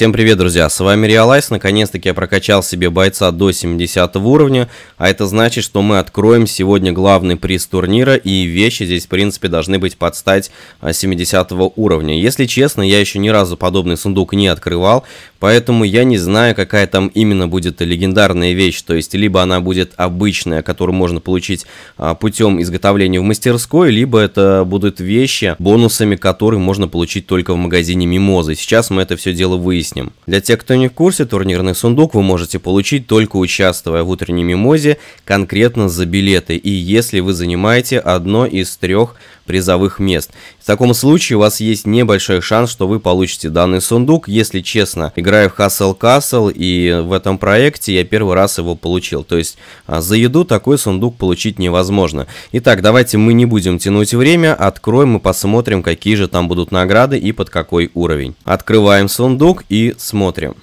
Всем привет, друзья, с вами Реалайз. Наконец-таки я прокачал себе бойца до 70 уровня, а это значит, что мы откроем сегодня главный приз турнира, и вещи здесь, в принципе, должны быть под стать 70 а, уровня. Если честно, я еще ни разу подобный сундук не открывал, поэтому я не знаю, какая там именно будет легендарная вещь, то есть либо она будет обычная, которую можно получить а, путем изготовления в мастерской, либо это будут вещи, бонусами которые можно получить только в магазине Мимозы. Сейчас мы это все дело выясним выясним. Для тех, кто не в курсе, турнирный сундук вы можете получить только участвуя в утренней мимозе конкретно за билеты и если вы занимаете одно из трех призовых мест. В таком случае у вас есть небольшой шанс, что вы получите данный сундук. Если честно, играя в Hustle Castle и в этом проекте я первый раз его получил. То есть а, за еду такой сундук получить невозможно. Итак, давайте мы не будем тянуть время, откроем и посмотрим, какие же там будут награды и под какой уровень. Открываем сундук и смотрим.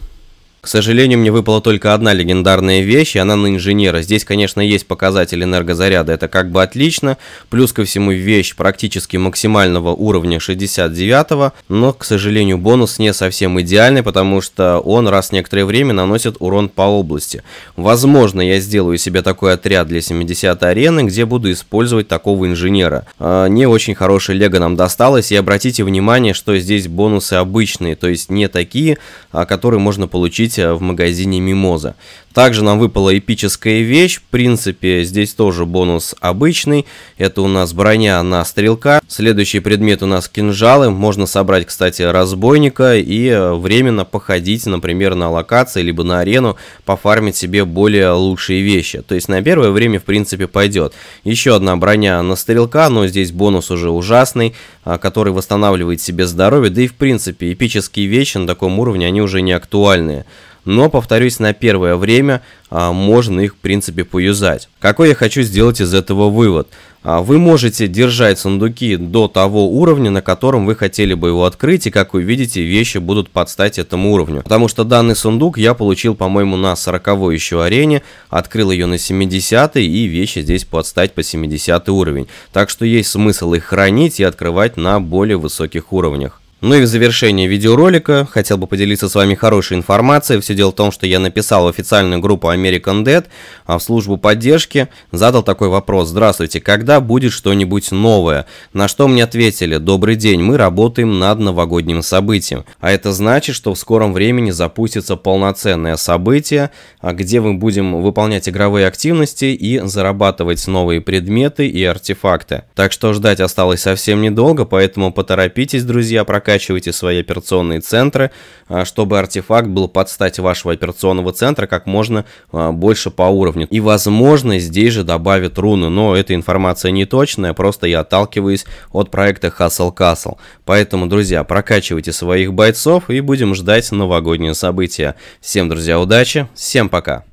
К сожалению, мне выпала только одна легендарная вещь, и она на инженера. Здесь, конечно, есть показатель энергозаряда, это как бы отлично. Плюс ко всему вещь практически максимального уровня 69, но, к сожалению, бонус не совсем идеальный, потому что он раз в некоторое время наносит урон по области. Возможно, я сделаю себе такой отряд для 70 арены, где буду использовать такого инженера. А, не очень хороший лего нам досталось, и обратите внимание, что здесь бонусы обычные, то есть не такие, а, которые можно получить купить э, в магазине Мимоза. Также нам выпала эпическая вещь, в принципе, здесь тоже бонус обычный, это у нас броня на стрелка. Следующий предмет у нас кинжалы, можно собрать, кстати, разбойника и э, временно походить, например, на локации, либо на арену, пофармить себе более лучшие вещи. То есть на первое время, в принципе, пойдет. Еще одна броня на стрелка, но здесь бонус уже ужасный, а, который восстанавливает себе здоровье, да и, в принципе, эпические вещи на таком уровне, они уже не актуальны но, повторюсь, на первое время а, можно их, в принципе, поюзать. Какой я хочу сделать из этого вывод? А, вы можете держать сундуки до того уровня, на котором вы хотели бы его открыть, и, как вы видите, вещи будут подстать этому уровню. Потому что данный сундук я получил, по-моему, на 40 еще арене, открыл ее на 70 и вещи здесь подстать по 70 уровень. Так что есть смысл их хранить и открывать на более высоких уровнях. Ну и в завершение видеоролика хотел бы поделиться с вами хорошей информацией. Все дело в том, что я написал в официальную группу American Dead, а в службу поддержки задал такой вопрос. Здравствуйте, когда будет что-нибудь новое? На что мне ответили, добрый день, мы работаем над новогодним событием. А это значит, что в скором времени запустится полноценное событие, а, где мы будем выполнять игровые активности и зарабатывать новые предметы и артефакты. Так что ждать осталось совсем недолго, поэтому поторопитесь, друзья, прокатывайте прокачивайте свои операционные центры, а, чтобы артефакт был под стать вашего операционного центра как можно а, больше по уровню. И, возможно, здесь же добавят руны, но эта информация не точная, просто я отталкиваюсь от проекта Hustle Castle. Поэтому, друзья, прокачивайте своих бойцов и будем ждать новогодние события. Всем, друзья, удачи, всем пока!